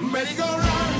merry go run.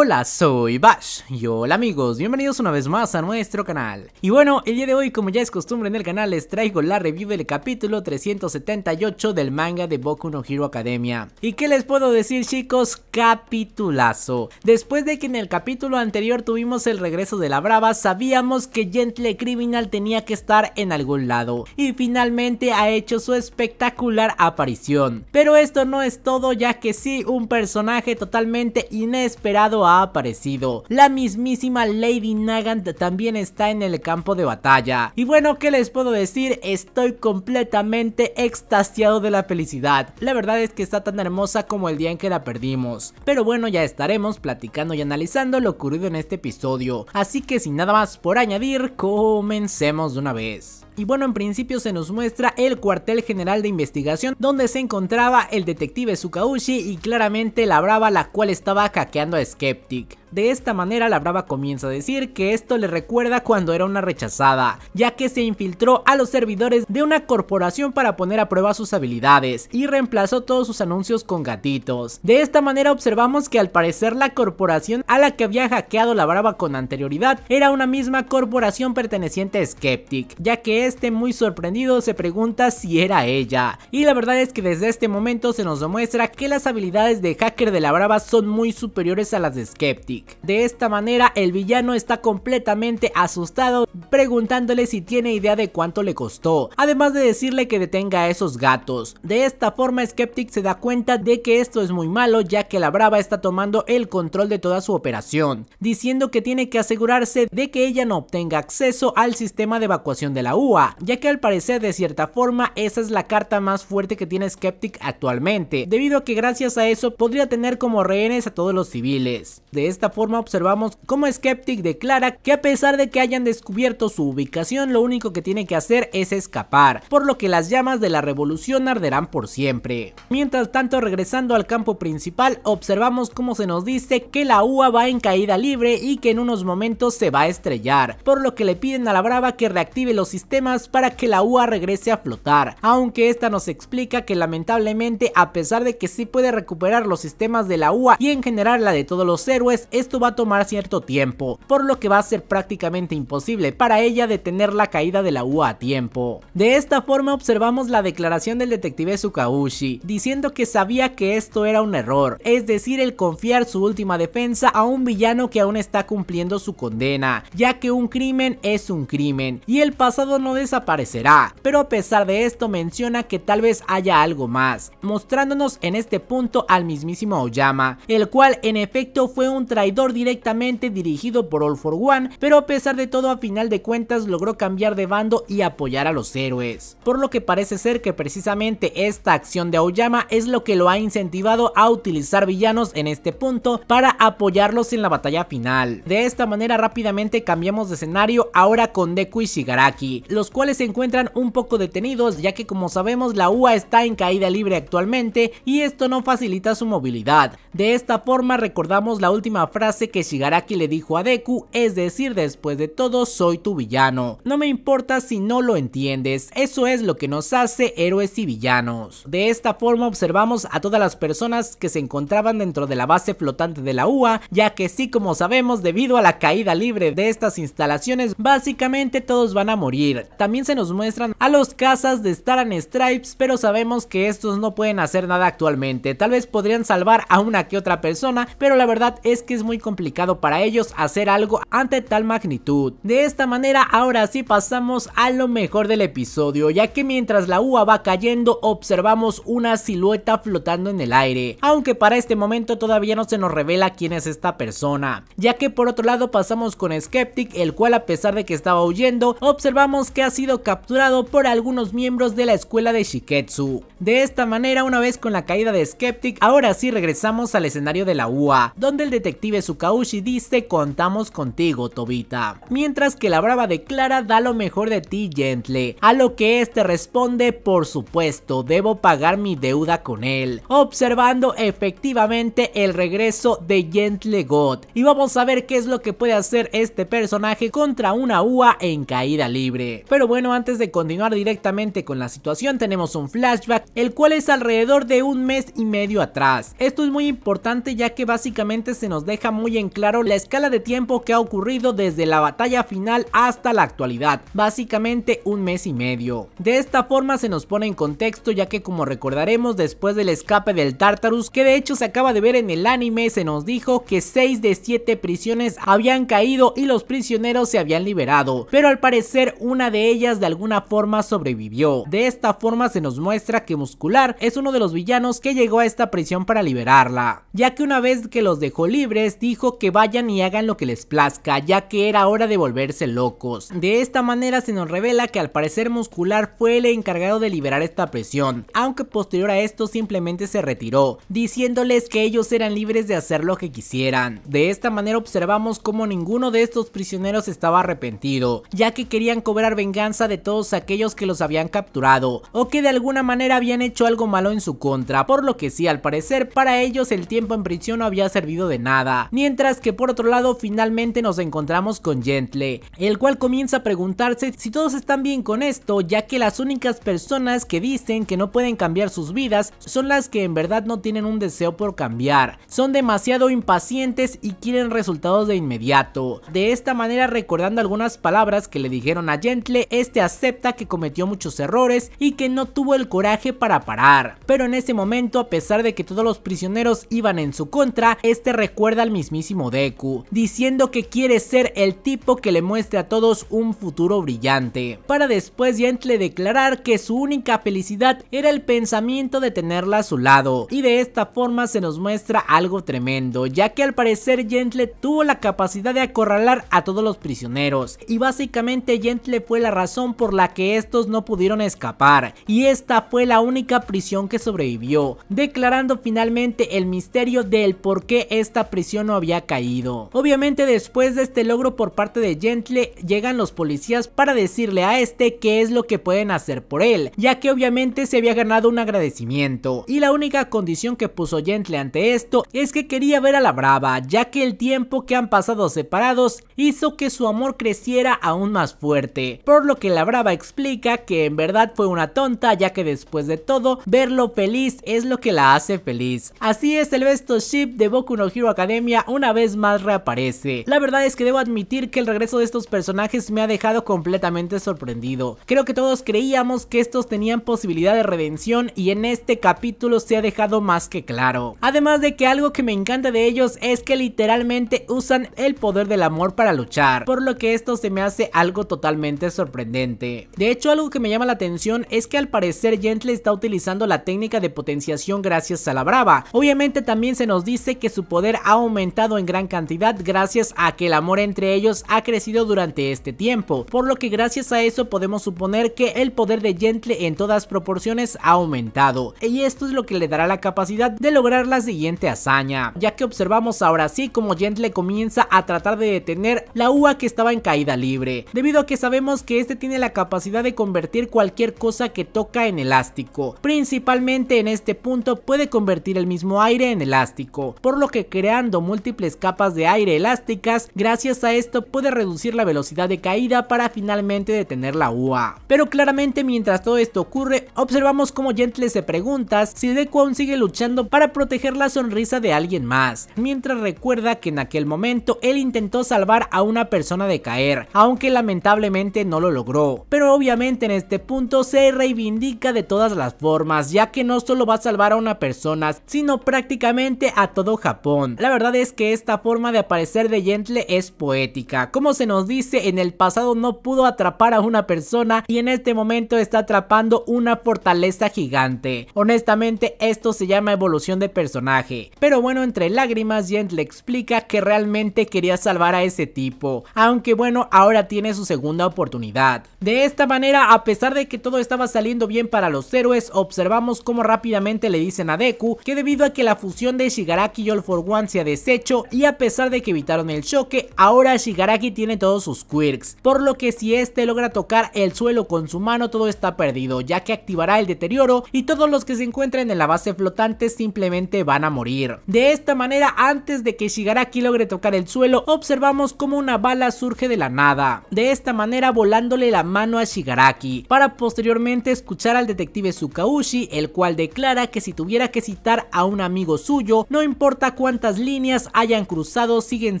Hola, soy Bash y hola amigos, bienvenidos una vez más a nuestro canal. Y bueno, el día de hoy como ya es costumbre en el canal les traigo la review del capítulo 378 del manga de Boku no Hero Academia. ¿Y qué les puedo decir chicos? Capitulazo. Después de que en el capítulo anterior tuvimos el regreso de la Brava, sabíamos que Gentle Criminal tenía que estar en algún lado. Y finalmente ha hecho su espectacular aparición. Pero esto no es todo ya que sí, un personaje totalmente inesperado ha aparecido. La mismísima Lady Nagant también está en el campo de batalla. Y bueno, ¿qué les puedo decir? Estoy completamente extasiado de la felicidad. La verdad es que está tan hermosa como el día en que la perdimos. Pero bueno, ya estaremos platicando y analizando lo ocurrido en este episodio. Así que sin nada más por añadir, comencemos de una vez. Y bueno, en principio se nos muestra el cuartel general de investigación donde se encontraba el detective Sukaushi y claramente la brava la cual estaba hackeando a Skeptic. De esta manera la brava comienza a decir que esto le recuerda cuando era una rechazada, ya que se infiltró a los servidores de una corporación para poner a prueba sus habilidades y reemplazó todos sus anuncios con gatitos. De esta manera observamos que al parecer la corporación a la que había hackeado la brava con anterioridad era una misma corporación perteneciente a Skeptic, ya que este muy sorprendido se pregunta si era ella. Y la verdad es que desde este momento se nos demuestra que las habilidades de hacker de la brava son muy superiores a las de Skeptic de esta manera el villano está completamente asustado preguntándole si tiene idea de cuánto le costó, además de decirle que detenga a esos gatos. De esta forma Skeptic se da cuenta de que esto es muy malo ya que la brava está tomando el control de toda su operación, diciendo que tiene que asegurarse de que ella no obtenga acceso al sistema de evacuación de la UA, ya que al parecer de cierta forma esa es la carta más fuerte que tiene Skeptic actualmente, debido a que gracias a eso podría tener como rehenes a todos los civiles. De esta forma observamos cómo Skeptic declara que a pesar de que hayan descubierto su ubicación, lo único que tiene que hacer es escapar, por lo que las llamas de la revolución arderán por siempre. Mientras tanto, regresando al campo principal, observamos cómo se nos dice que la UA va en caída libre y que en unos momentos se va a estrellar, por lo que le piden a la brava que reactive los sistemas para que la UA regrese a flotar, aunque esta nos explica que lamentablemente a pesar de que sí puede recuperar los sistemas de la UA y en general la de todos los héroes, esto va a tomar cierto tiempo, por lo que va a ser prácticamente imposible para ella detener la caída de la U a tiempo. De esta forma observamos la declaración del detective Sukaushi, diciendo que sabía que esto era un error, es decir, el confiar su última defensa a un villano que aún está cumpliendo su condena, ya que un crimen es un crimen y el pasado no desaparecerá, pero a pesar de esto menciona que tal vez haya algo más, mostrándonos en este punto al mismísimo Oyama, el cual en efecto fue un traidor directamente dirigido por All for One, pero a pesar de todo a final de cuentas logró cambiar de bando y apoyar a los héroes. Por lo que parece ser que precisamente esta acción de Aoyama es lo que lo ha incentivado a utilizar villanos en este punto para apoyarlos en la batalla final. De esta manera rápidamente cambiamos de escenario ahora con Deku y Shigaraki, los cuales se encuentran un poco detenidos ya que como sabemos la UA está en caída libre actualmente y esto no facilita su movilidad. De esta forma recordamos la última frase frase que Shigaraki le dijo a Deku, es decir, después de todo soy tu villano. No me importa si no lo entiendes, eso es lo que nos hace héroes y villanos. De esta forma observamos a todas las personas que se encontraban dentro de la base flotante de la UA, ya que sí como sabemos debido a la caída libre de estas instalaciones, básicamente todos van a morir. También se nos muestran a los cazas de Star and Stripes, pero sabemos que estos no pueden hacer nada actualmente. Tal vez podrían salvar a una que otra persona, pero la verdad es que es muy complicado para ellos hacer algo ante tal magnitud. De esta manera ahora sí pasamos a lo mejor del episodio ya que mientras la uva va cayendo observamos una silueta flotando en el aire, aunque para este momento todavía no se nos revela quién es esta persona, ya que por otro lado pasamos con Skeptic el cual a pesar de que estaba huyendo observamos que ha sido capturado por algunos miembros de la escuela de Shiketsu. De esta manera una vez con la caída de Skeptic ahora sí regresamos al escenario de la UA, donde el detective su y dice contamos contigo Tobita, mientras que la brava declara da lo mejor de ti Gentle, a lo que este responde por supuesto debo pagar mi deuda con él, observando efectivamente el regreso de Gentle God y vamos a ver qué es lo que puede hacer este personaje contra una UA en caída libre. Pero bueno antes de continuar directamente con la situación tenemos un flashback el cual es alrededor de un mes y medio atrás, esto es muy importante ya que básicamente se nos deja deja muy en claro la escala de tiempo que ha ocurrido desde la batalla final hasta la actualidad, básicamente un mes y medio. De esta forma se nos pone en contexto ya que como recordaremos después del escape del Tartarus, que de hecho se acaba de ver en el anime, se nos dijo que 6 de 7 prisiones habían caído y los prisioneros se habían liberado, pero al parecer una de ellas de alguna forma sobrevivió. De esta forma se nos muestra que Muscular es uno de los villanos que llegó a esta prisión para liberarla, ya que una vez que los dejó libres, dijo que vayan y hagan lo que les plazca, ya que era hora de volverse locos. De esta manera se nos revela que al parecer Muscular fue el encargado de liberar esta presión, aunque posterior a esto simplemente se retiró, diciéndoles que ellos eran libres de hacer lo que quisieran. De esta manera observamos cómo ninguno de estos prisioneros estaba arrepentido, ya que querían cobrar venganza de todos aquellos que los habían capturado, o que de alguna manera habían hecho algo malo en su contra, por lo que sí, al parecer, para ellos el tiempo en prisión no había servido de nada, Mientras que por otro lado finalmente nos encontramos con Gentle, el cual comienza a preguntarse si todos están bien con esto, ya que las únicas personas que dicen que no pueden cambiar sus vidas son las que en verdad no tienen un deseo por cambiar, son demasiado impacientes y quieren resultados de inmediato. De esta manera recordando algunas palabras que le dijeron a Gentle, este acepta que cometió muchos errores y que no tuvo el coraje para parar. Pero en ese momento, a pesar de que todos los prisioneros iban en su contra, este recuerda mismísimo Deku, diciendo que quiere ser el tipo que le muestre a todos un futuro brillante, para después Gentle declarar que su única felicidad era el pensamiento de tenerla a su lado, y de esta forma se nos muestra algo tremendo, ya que al parecer Gentle tuvo la capacidad de acorralar a todos los prisioneros, y básicamente Gentle fue la razón por la que estos no pudieron escapar, y esta fue la única prisión que sobrevivió, declarando finalmente el misterio del por qué esta prisión no había caído. Obviamente después de este logro por parte de Gentle llegan los policías para decirle a este qué es lo que pueden hacer por él, ya que obviamente se había ganado un agradecimiento. Y la única condición que puso Gentle ante esto es que quería ver a la brava, ya que el tiempo que han pasado separados hizo que su amor creciera aún más fuerte, por lo que la brava explica que en verdad fue una tonta ya que después de todo verlo feliz es lo que la hace feliz. Así es el Besto ship de Boku no Hero Academy una vez más reaparece. La verdad es que debo admitir que el regreso de estos personajes me ha dejado completamente sorprendido. Creo que todos creíamos que estos tenían posibilidad de redención y en este capítulo se ha dejado más que claro. Además de que algo que me encanta de ellos es que literalmente usan el poder del amor para luchar, por lo que esto se me hace algo totalmente sorprendente. De hecho algo que me llama la atención es que al parecer Gentle está utilizando la técnica de potenciación gracias a la brava. Obviamente también se nos dice que su poder ha aumentado en gran cantidad gracias a que el amor entre ellos ha crecido durante este tiempo, por lo que gracias a eso podemos suponer que el poder de Gentle en todas proporciones ha aumentado, y esto es lo que le dará la capacidad de lograr la siguiente hazaña, ya que observamos ahora sí como Gentle comienza a tratar de detener la uva que estaba en caída libre, debido a que sabemos que este tiene la capacidad de convertir cualquier cosa que toca en elástico, principalmente en este punto puede convertir el mismo aire en elástico, por lo que creando múltiples capas de aire elásticas, gracias a esto puede reducir la velocidad de caída para finalmente detener la UA. Pero claramente mientras todo esto ocurre, observamos cómo Gentle se pregunta si Dequan sigue luchando para proteger la sonrisa de alguien más, mientras recuerda que en aquel momento él intentó salvar a una persona de caer, aunque lamentablemente no lo logró. Pero obviamente en este punto se reivindica de todas las formas, ya que no solo va a salvar a una persona, sino prácticamente a todo Japón. La verdad es que esta forma de aparecer de Gentle es poética. Como se nos dice, en el pasado no pudo atrapar a una persona y en este momento está atrapando una fortaleza gigante. Honestamente, esto se llama evolución de personaje. Pero bueno, entre lágrimas, Gentle explica que realmente quería salvar a ese tipo. Aunque bueno, ahora tiene su segunda oportunidad. De esta manera, a pesar de que todo estaba saliendo bien para los héroes, observamos cómo rápidamente le dicen a Deku que debido a que la fusión de Shigaraki y All for One se hecho y a pesar de que evitaron el choque, ahora Shigaraki tiene todos sus quirks, por lo que si este logra tocar el suelo con su mano todo está perdido, ya que activará el deterioro y todos los que se encuentren en la base flotante simplemente van a morir. De esta manera, antes de que Shigaraki logre tocar el suelo, observamos como una bala surge de la nada, de esta manera volándole la mano a Shigaraki, para posteriormente escuchar al detective Tsukaushi, el cual declara que si tuviera que citar a un amigo suyo, no importa cuántas líneas hayan cruzado siguen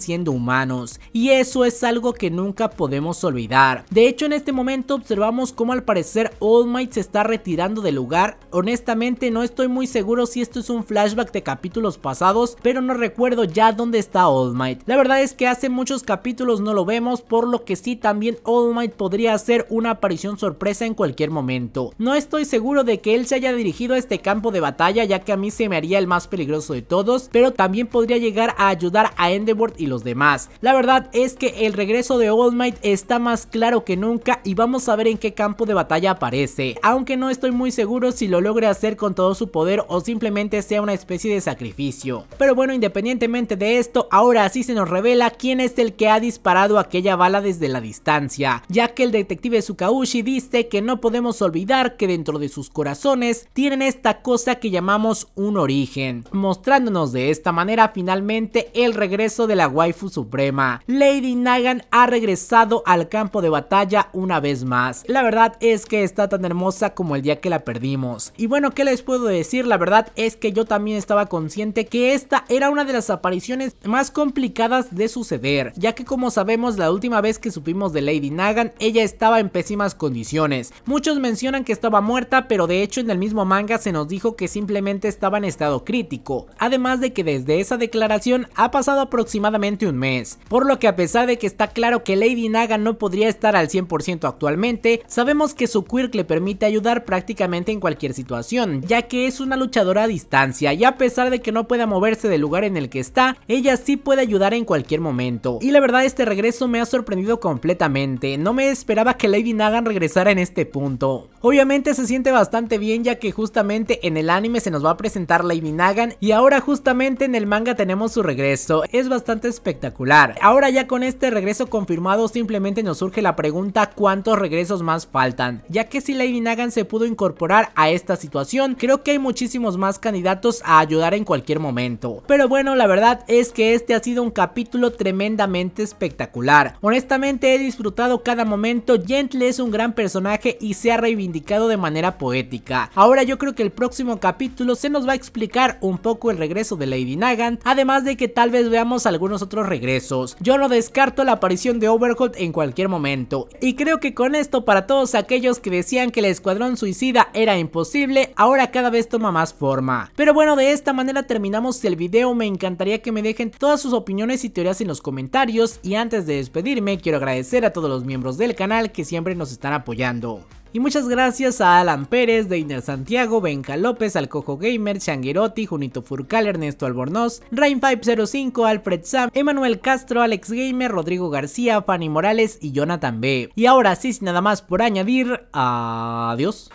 siendo humanos y eso es algo que nunca podemos olvidar. De hecho en este momento observamos cómo al parecer All Might se está retirando del lugar, honestamente no estoy muy seguro si esto es un flashback de capítulos pasados pero no recuerdo ya dónde está All Might. La verdad es que hace muchos capítulos no lo vemos por lo que sí también All Might podría hacer una aparición sorpresa en cualquier momento. No estoy seguro de que él se haya dirigido a este campo de batalla ya que a mí se me haría el más peligroso de todos pero también podría llegar a ayudar a Endeavor y los demás. La verdad es que el regreso de Old Might está más claro que nunca y vamos a ver en qué campo de batalla aparece, aunque no estoy muy seguro si lo logre hacer con todo su poder o simplemente sea una especie de sacrificio. Pero bueno, independientemente de esto, ahora sí se nos revela quién es el que ha disparado aquella bala desde la distancia, ya que el detective Tsukaushi dice que no podemos olvidar que dentro de sus corazones tienen esta cosa que llamamos un origen, mostrándonos de esta manera finalmente el regreso de la waifu suprema. Lady Nagan ha regresado al campo de batalla una vez más. La verdad es que está tan hermosa como el día que la perdimos. Y bueno, ¿qué les puedo decir? La verdad es que yo también estaba consciente que esta era una de las apariciones más complicadas de suceder, ya que como sabemos la última vez que supimos de Lady Nagan, ella estaba en pésimas condiciones. Muchos mencionan que estaba muerta, pero de hecho en el mismo manga se nos dijo que simplemente estaba en estado crítico. Además de que desde esa declaración ha pasado aproximadamente un mes, por lo que a pesar de que está claro que Lady Naga no podría estar al 100% actualmente, sabemos que su quirk le permite ayudar prácticamente en cualquier situación, ya que es una luchadora a distancia y a pesar de que no pueda moverse del lugar en el que está, ella sí puede ayudar en cualquier momento. Y la verdad este regreso me ha sorprendido completamente, no me esperaba que Lady Naga regresara en este punto. Obviamente se siente bastante bien ya que justamente en el anime se nos va a presentar Lady Nagan y ahora justamente en el manga tenemos su regreso, es bastante espectacular. Ahora ya con este regreso confirmado simplemente nos surge la pregunta cuántos regresos más faltan, ya que si Lady Nagan se pudo incorporar a esta situación, creo que hay muchísimos más candidatos a ayudar en cualquier momento. Pero bueno, la verdad es que este ha sido un capítulo tremendamente espectacular. Honestamente he disfrutado cada momento, Gentle es un gran personaje y se ha reivindicado indicado de manera poética. Ahora yo creo que el próximo capítulo se nos va a explicar un poco el regreso de Lady Nagan, además de que tal vez veamos algunos otros regresos. Yo no descarto la aparición de Overhold en cualquier momento. Y creo que con esto para todos aquellos que decían que el Escuadrón Suicida era imposible, ahora cada vez toma más forma. Pero bueno, de esta manera terminamos el video, me encantaría que me dejen todas sus opiniones y teorías en los comentarios y antes de despedirme quiero agradecer a todos los miembros del canal que siempre nos están apoyando. Y muchas gracias a Alan Pérez, Deiner Santiago, Benja López, Alcojo Gamer, Changuerotti, Junito Furcal, Ernesto Albornoz, Rain505, Alfred Sam, Emanuel Castro, Alex Gamer, Rodrigo García, Fanny Morales y Jonathan B. Y ahora sí, sin nada más por añadir, adiós.